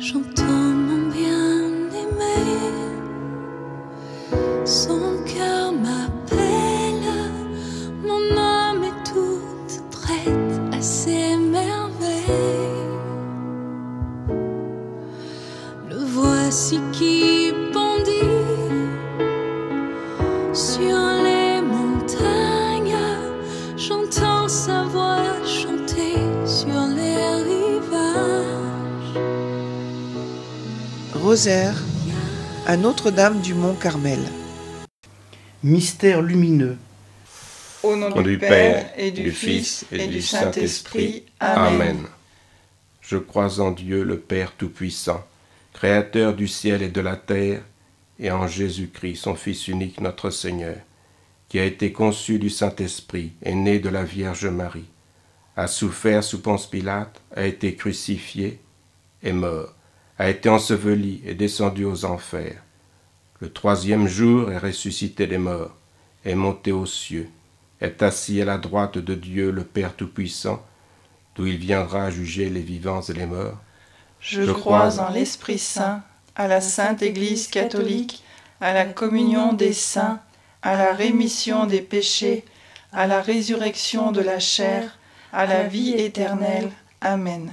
j'entends. à Notre-Dame du Mont Carmel. Mystère lumineux. Au nom du, Père et du, Fils et, du Saint-Esprit. Amen. Je crois en Dieu le Père Tout-Puissant, Créateur du ciel et de la terre, et en Jésus-Christ, son Fils unique, notre Seigneur, qui a été conçu du Saint-Esprit et né de la Vierge Marie, a souffert sous Ponce Pilate, a été crucifié, et mort a été enseveli et descendu aux enfers. Le troisième jour est ressuscité des morts, est monté aux cieux, est assis à la droite de Dieu le Père Tout-Puissant, d'où il viendra juger les vivants et les morts. Je, crois en l'Esprit Saint, à la Sainte Église catholique, à la communion des saints, à la rémission des péchés, à la résurrection de la chair, à la vie éternelle. Amen.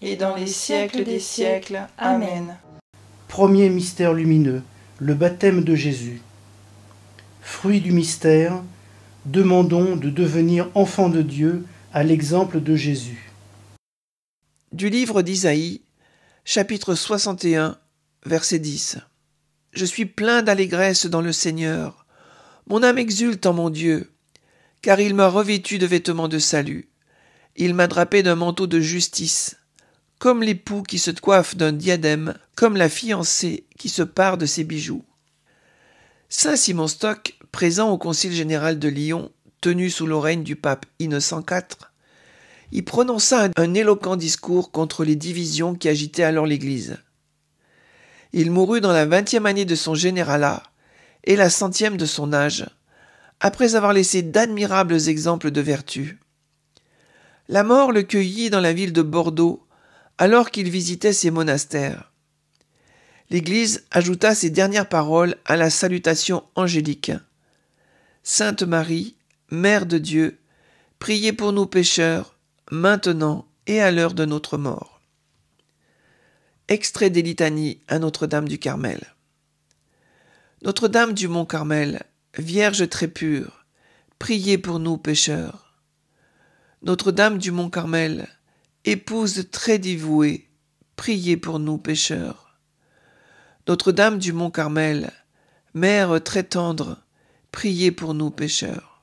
et dans les siècles des siècles. Amen. Premier mystère lumineux, le baptême de Jésus. Fruit du mystère, demandons de devenir enfant de Dieu à l'exemple de Jésus. Du livre d'Isaïe, chapitre 61, verset 10. Je suis plein d'allégresse dans le Seigneur. Mon âme exulte en mon Dieu, car il m'a revêtu de vêtements de salut. Il m'a drapé d'un manteau de justice comme l'époux qui se coiffe d'un diadème, comme la fiancée qui se part de ses bijoux. Saint Simon Stock, présent au Concile général de Lyon, tenu sous le règne du pape Innocent IV, y prononça un éloquent discours contre les divisions qui agitaient alors l'Église. Il mourut dans la vingtième année de son généralat et la centième de son âge, après avoir laissé d'admirables exemples de vertu. La mort le cueillit dans la ville de Bordeaux, alors qu'il visitait ces monastères. L'Église ajouta ses dernières paroles à la salutation angélique. Sainte Marie, Mère de Dieu, priez pour nous pécheurs, maintenant et à l'heure de notre mort. Extrait des litanies à Notre-Dame du Carmel. Notre-Dame du Mont Carmel, Vierge très pure, priez pour nous pécheurs. Notre-Dame du Mont Carmel, épouse très dévouée, priez pour nous pécheurs. Notre-Dame du Mont Carmel, Mère très tendre, priez pour nous pécheurs.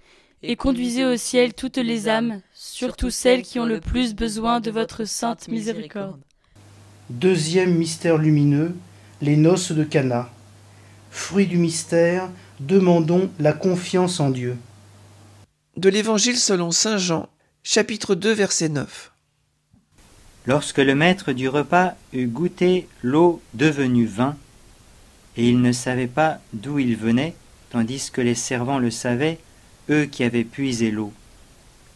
et conduisez au ciel toutes les âmes, surtout celles qui ont le plus besoin de votre sainte miséricorde. Deuxième mystère lumineux, les noces de Cana. Fruit du mystère, demandons la confiance en Dieu. De l'Évangile selon Saint Jean, chapitre 2, verset 9. Lorsque le maître du repas eut goûté l'eau devenue vin, et il ne savait pas d'où il venait, tandis que les servants le savaient, eux qui avaient puisé l'eau.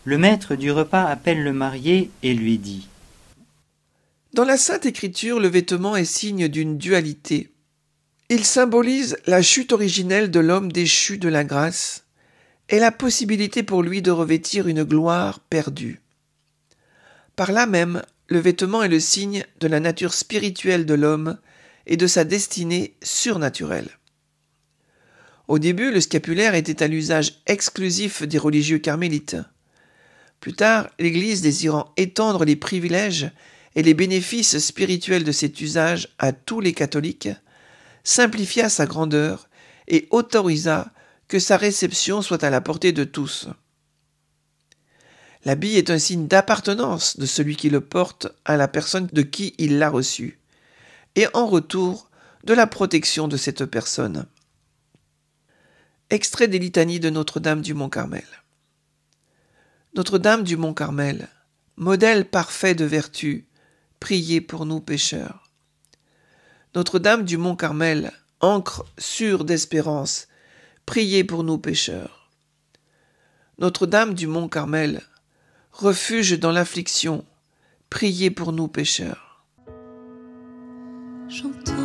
Le maître du repas appelle le marié et lui dit Dans la Sainte Écriture, le vêtement est signe d'une dualité. Il symbolise la chute originelle de l'homme déchu de la grâce et la possibilité pour lui de revêtir une gloire perdue. Par là même, le vêtement est le signe de la nature spirituelle de l'homme et de sa destinée surnaturelle. Au début, le scapulaire était à l'usage exclusif des religieux carmélites. Plus tard, l'Église désirant étendre les privilèges et les bénéfices spirituels de cet usage à tous les catholiques, simplifia sa grandeur et autorisa que sa réception soit à la portée de tous. L'habit est un signe d'appartenance de celui qui le porte à la personne de qui il l'a reçu, et en retour de la protection de cette personne. Extrait des litanies de Notre-Dame du Mont-Carmel. Notre-Dame du Mont-Carmel, modèle parfait de vertu, priez pour nous pécheurs. Notre-Dame du Mont-Carmel, ancre sûre d'espérance, priez pour nous pécheurs. Notre-Dame du Mont-Carmel, refuge dans l'affliction, priez pour nous pécheurs. J'entends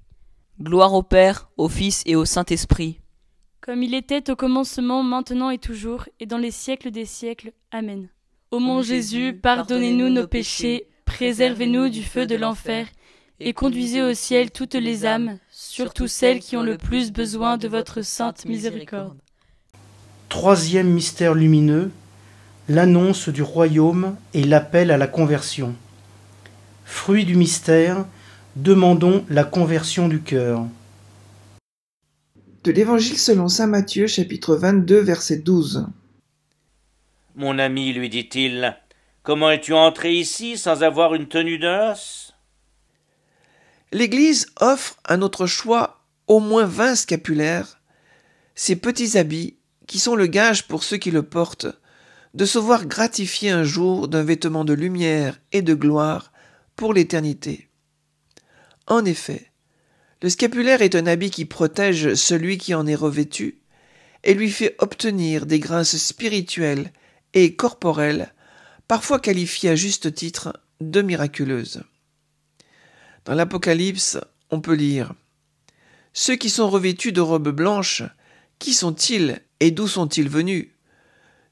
Gloire au Père, au Fils et au Saint-Esprit. Comme il était au commencement, maintenant et toujours, et dans les siècles des siècles. Amen. Ô mon Jésus, pardonnez-nous nos péchés, préservez-nous du feu de l'enfer, et conduisez au ciel toutes les âmes, surtout celles qui ont le plus besoin de votre sainte miséricorde. Troisième mystère lumineux, l'annonce du royaume et l'appel à la conversion. Fruit du mystère, Demandons la conversion du cœur. De l'Évangile selon Saint Matthieu chapitre 22 verset 12. Mon ami, lui dit-il, comment es-tu entré ici sans avoir une tenue d'os L'Église offre à notre choix au moins vingt scapulaires, ces petits habits qui sont le gage pour ceux qui le portent, de se voir gratifié un jour d'un vêtement de lumière et de gloire pour l'éternité. En effet, le scapulaire est un habit qui protège celui qui en est revêtu et lui fait obtenir des grâces spirituelles et corporelles, parfois qualifiées à juste titre de miraculeuses. Dans l'Apocalypse, on peut lire Ceux qui sont revêtus de robes blanches, qui sont-ils et d'où sont-ils venus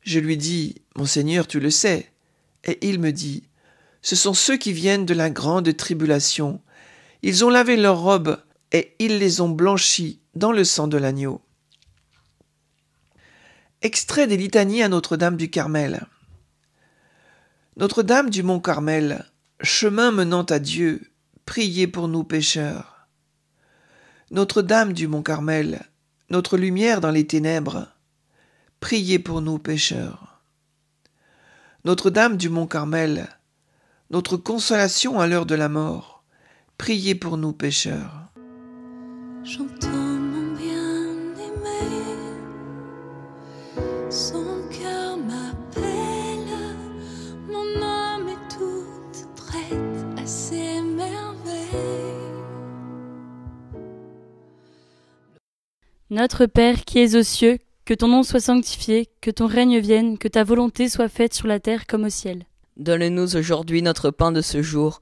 Je lui dis Monseigneur, tu le sais. Et il me dit Ce sont ceux qui viennent de la grande tribulation ils ont lavé leurs robes et ils les ont blanchies dans le sang de l'agneau. Extrait des litanies à Notre-Dame du Carmel. Notre-Dame du Mont Carmel, chemin menant à Dieu, priez pour nous pécheurs. Notre-Dame du Mont Carmel, notre lumière dans les ténèbres, priez pour nous pécheurs. Notre-Dame du Mont Carmel, notre consolation à l'heure de la mort, Priez pour nous pécheurs. J'entends mon son mon âme est toute prête à Notre Père qui es aux cieux, que ton nom soit sanctifié, que ton règne vienne, que ta volonté soit faite sur la terre comme au ciel. Donne-nous aujourd'hui notre pain de ce jour.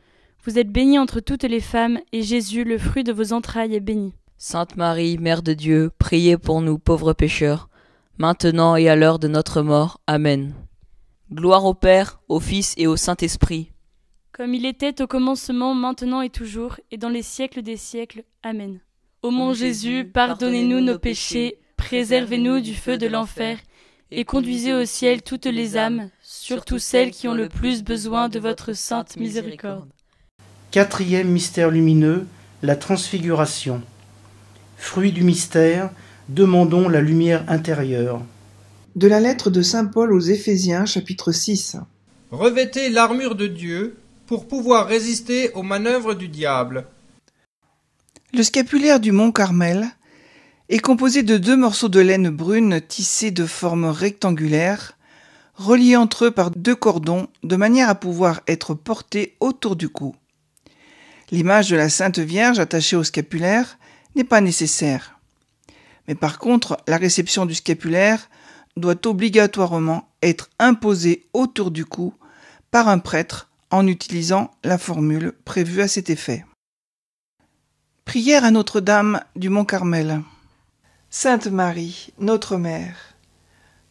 Vous êtes bénie entre toutes les femmes, et Jésus, le fruit de vos entrailles, est béni. Sainte Marie, Mère de Dieu, priez pour nous pauvres pécheurs, maintenant et à l'heure de notre mort. Amen. Gloire au Père, au Fils et au Saint-Esprit. Comme il était au commencement, maintenant et toujours, et dans les siècles des siècles. Amen. Ô mon Jésus, pardonnez-nous nos péchés, préservez-nous du feu de l'enfer, et conduisez au ciel toutes les âmes, surtout celles qui ont le plus besoin de votre sainte miséricorde. Quatrième mystère lumineux, la transfiguration. Fruit du mystère, demandons la lumière intérieure. De la lettre de Saint Paul aux Éphésiens chapitre 6. Revêtez l'armure de Dieu pour pouvoir résister aux manœuvres du diable. Le scapulaire du mont Carmel est composé de deux morceaux de laine brune tissés de forme rectangulaire, reliés entre eux par deux cordons de manière à pouvoir être portés autour du cou. L'image de la Sainte Vierge attachée au scapulaire n'est pas nécessaire. Mais par contre, la réception du scapulaire doit obligatoirement être imposée autour du cou par un prêtre en utilisant la formule prévue à cet effet. Prière à Notre-Dame du Mont Carmel. Sainte Marie, notre Mère,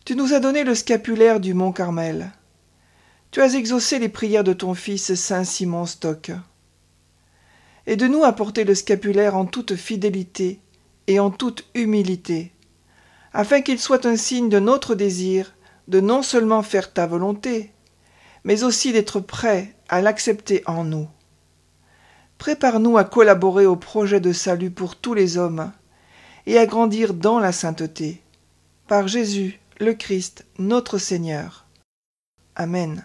tu nous as donné le scapulaire du Mont Carmel. Tu as exaucé les prières de ton fils Saint Simon Stock et de nous apporter le scapulaire en toute fidélité et en toute humilité, afin qu'il soit un signe de notre désir de non seulement faire ta volonté, mais aussi d'être prêt à l'accepter en nous. Prépare-nous à collaborer au projet de salut pour tous les hommes, et à grandir dans la sainteté. Par Jésus, le Christ, notre Seigneur. Amen.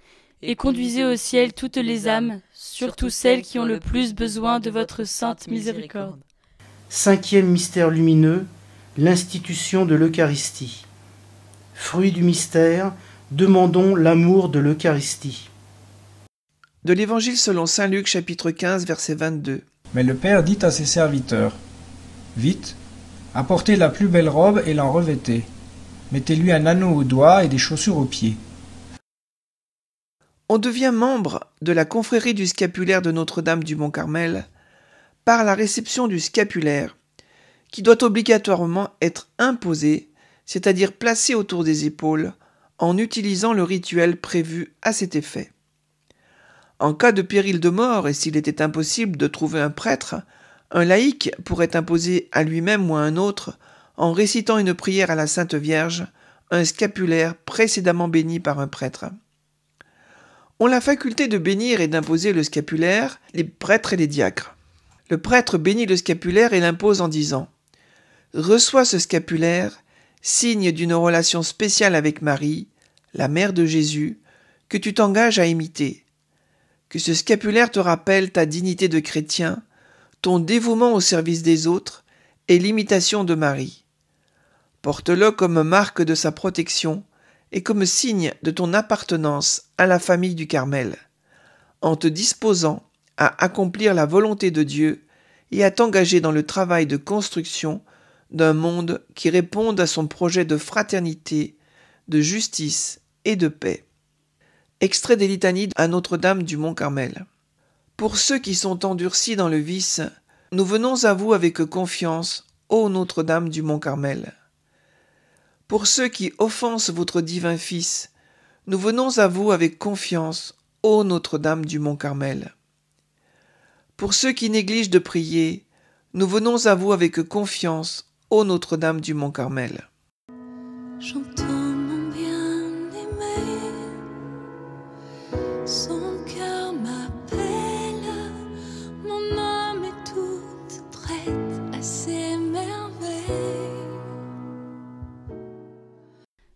et conduisez au ciel toutes les âmes, surtout celles qui ont le plus besoin de votre sainte miséricorde. Cinquième mystère lumineux, l'institution de l'Eucharistie. Fruit du mystère, demandons l'amour de l'Eucharistie. De l'Évangile selon Saint Luc chapitre 15 verset 22. Mais le Père dit à ses serviteurs, Vite, apportez la plus belle robe et l'en revêtez. Mettez-lui un anneau au doigt et des chaussures aux pieds on devient membre de la confrérie du scapulaire de Notre-Dame du Mont-Carmel par la réception du scapulaire, qui doit obligatoirement être imposé, c'est-à-dire placé autour des épaules, en utilisant le rituel prévu à cet effet. En cas de péril de mort et s'il était impossible de trouver un prêtre, un laïc pourrait imposer à lui-même ou à un autre, en récitant une prière à la Sainte Vierge, un scapulaire précédemment béni par un prêtre ont la faculté de bénir et d'imposer le scapulaire, les prêtres et les diacres. Le prêtre bénit le scapulaire et l'impose en disant Reçois ce scapulaire, signe d'une relation spéciale avec Marie, la mère de Jésus, que tu t'engages à imiter. Que ce scapulaire te rappelle ta dignité de chrétien, ton dévouement au service des autres et l'imitation de Marie. Porte-le comme marque de sa protection, et comme signe de ton appartenance à la famille du Carmel, en te disposant à accomplir la volonté de Dieu et à t'engager dans le travail de construction d'un monde qui réponde à son projet de fraternité, de justice et de paix. Extrait des litanies à Notre-Dame du Mont Carmel. Pour ceux qui sont endurcis dans le vice, nous venons à vous avec confiance, ô Notre-Dame du Mont Carmel pour ceux qui offensent votre divin Fils, nous venons à vous avec confiance, ô Notre-Dame du Mont Carmel. Pour ceux qui négligent de prier, nous venons à vous avec confiance, ô Notre-Dame du Mont Carmel.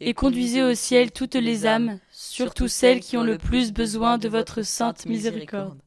et conduisez au ciel toutes les âmes, surtout celles qui ont le plus besoin de votre sainte miséricorde.